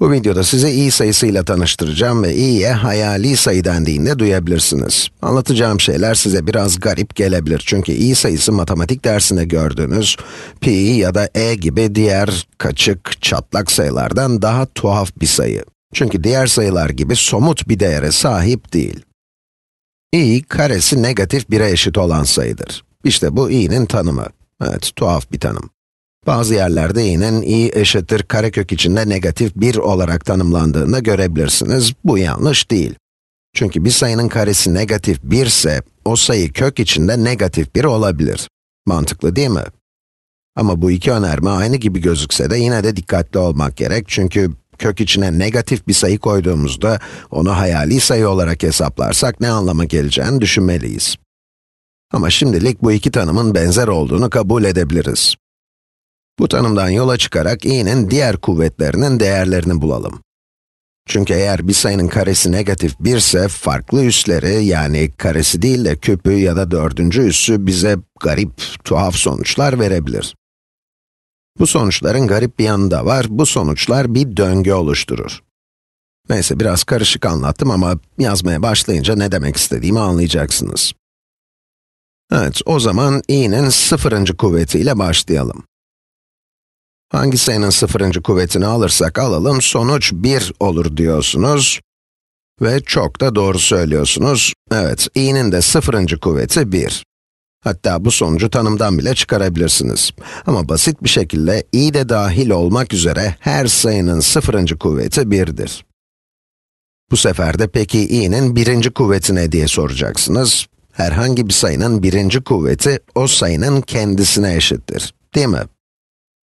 Bu videoda size i sayısıyla tanıştıracağım ve i'ye hayali sayı dendiğinde duyabilirsiniz. Anlatacağım şeyler size biraz garip gelebilir çünkü i sayısı matematik dersinde gördüğünüz pi ya da e gibi diğer kaçık, çatlak sayılardan daha tuhaf bir sayı. Çünkü diğer sayılar gibi somut bir değere sahip değil. i karesi negatif 1'e eşit olan sayıdır. İşte bu i'nin tanımı. Evet, tuhaf bir tanım. Bazı yerlerde i'nin i eşittir karekök içinde negatif 1 olarak tanımlandığını görebilirsiniz. Bu yanlış değil. Çünkü bir sayının karesi negatif 1 ise, o sayı kök içinde negatif 1 olabilir. Mantıklı değil mi? Ama bu iki önerme aynı gibi gözükse de yine de dikkatli olmak gerek. Çünkü kök içine negatif bir sayı koyduğumuzda, onu hayali sayı olarak hesaplarsak ne anlama geleceğini düşünmeliyiz. Ama şimdilik bu iki tanımın benzer olduğunu kabul edebiliriz. Bu tanımdan yola çıkarak i'nin diğer kuvvetlerinin değerlerini bulalım. Çünkü eğer bir sayının karesi negatif 1 ise, farklı üsleri, yani karesi değil de küpü ya da dördüncü üssü bize garip, tuhaf sonuçlar verebilir. Bu sonuçların garip bir yanı da var, bu sonuçlar bir döngü oluşturur. Neyse biraz karışık anlattım ama yazmaya başlayınca ne demek istediğimi anlayacaksınız. Evet, o zaman i'nin sıfırıncı kuvvetiyle başlayalım. Hangi sayının sıfırıncı kuvvetini alırsak alalım, sonuç 1 olur diyorsunuz. Ve çok da doğru söylüyorsunuz. Evet, i'nin de sıfırıncı kuvveti 1. Hatta bu sonucu tanımdan bile çıkarabilirsiniz. Ama basit bir şekilde i de dahil olmak üzere her sayının sıfırıncı kuvveti 1'dir. Bu sefer de peki i'nin birinci kuvveti ne diye soracaksınız. Herhangi bir sayının birinci kuvveti o sayının kendisine eşittir, değil mi?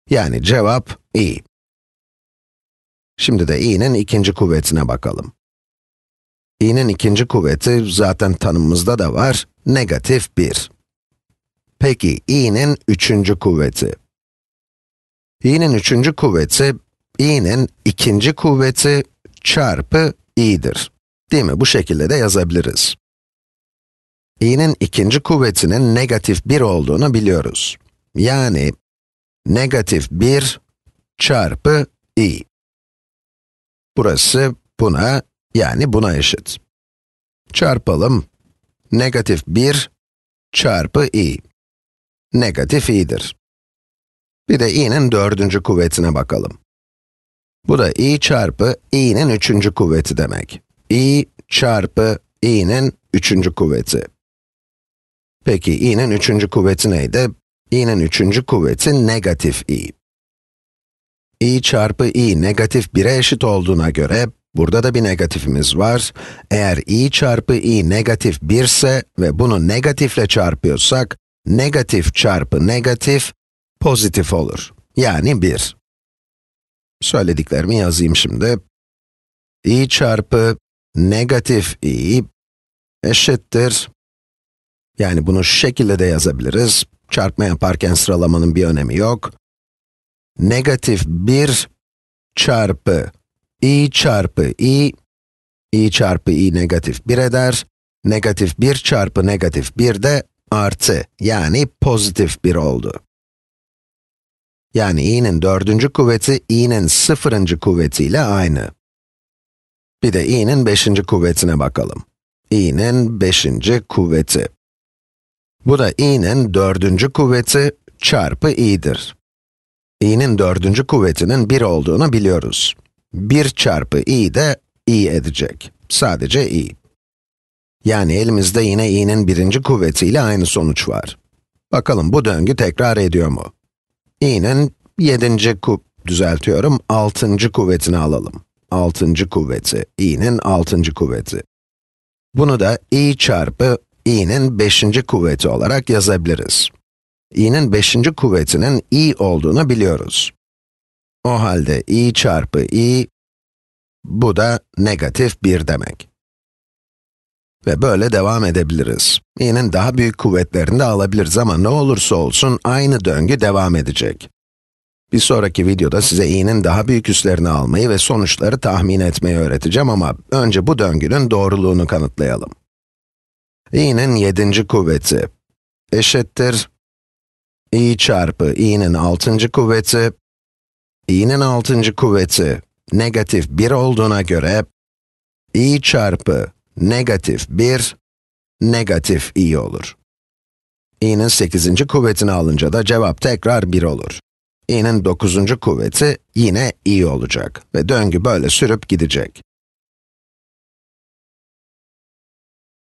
Yani cevap i. Şimdi de i'nin ikinci kuvvetine bakalım. i'nin ikinci kuvveti zaten tanımımızda da var, negatif 1. Peki i'nin üçüncü kuvveti? i'nin üçüncü kuvveti, i'nin ikinci kuvveti çarpı i'dir. Değil mi? Bu şekilde de yazabiliriz. i'nin ikinci kuvvetinin negatif 1 olduğunu biliyoruz. Yani negatif 1 çarpı i. Burası buna, yani buna eşit. Çarpalım. Negatif 1 çarpı i. Negatif i'dir. Bir de i'nin dördüncü kuvvetine bakalım. Bu da i çarpı i'nin üçüncü kuvveti demek. i çarpı i'nin üçüncü kuvveti. Peki i'nin üçüncü kuvveti neydi? i'nin üçüncü kuvveti negatif i. i çarpı i negatif 1'e eşit olduğuna göre, burada da bir negatifimiz var. Eğer i çarpı i negatif 1 ise ve bunu negatifle çarpıyorsak, negatif çarpı negatif, pozitif olur. Yani 1. Söylediklerimi yazayım şimdi. i çarpı negatif i eşittir. Yani bunu şu şekilde de yazabiliriz. Çarpma yaparken sıralamanın bir önemi yok. Negatif 1 çarpı i çarpı i, i çarpı i negatif 1 eder. Negatif 1 çarpı negatif 1 de artı, yani pozitif 1 oldu. Yani i'nin dördüncü kuvveti, i'nin sıfırıncı kuvvetiyle aynı. Bir de i'nin beşinci kuvvetine bakalım. i'nin beşinci kuvveti. Bu da i'nin dördüncü kuvveti çarpı i'dir. i'nin dördüncü kuvvetinin 1 olduğunu biliyoruz. 1 çarpı i de i edecek. Sadece i. Yani elimizde yine i'nin birinci kuvvetiyle aynı sonuç var. Bakalım bu döngü tekrar ediyor mu? i'nin yedinci kup düzeltiyorum, Altıncı kuvvetini alalım. Altıncı kuvveti, i'nin altıncı kuvveti. Bunu da i çarpı i'nin beşinci kuvveti olarak yazabiliriz. i'nin beşinci kuvvetinin i olduğunu biliyoruz. O halde i çarpı i, bu da negatif 1 demek. Ve böyle devam edebiliriz. i'nin daha büyük kuvvetlerini de alabiliriz ama ne olursa olsun aynı döngü devam edecek. Bir sonraki videoda size i'nin daha büyük üslerini almayı ve sonuçları tahmin etmeyi öğreteceğim ama önce bu döngünün doğruluğunu kanıtlayalım i'nin 7. kuvveti eşittir i çarpı i'nin 6. kuvveti i'nin 6. kuvveti negatif 1 olduğuna göre i çarpı negatif 1 negatif i olur. i'nin 8. kuvvetini alınca da cevap tekrar 1 olur. i'nin 9. kuvveti yine i olacak ve döngü böyle sürüp gidecek.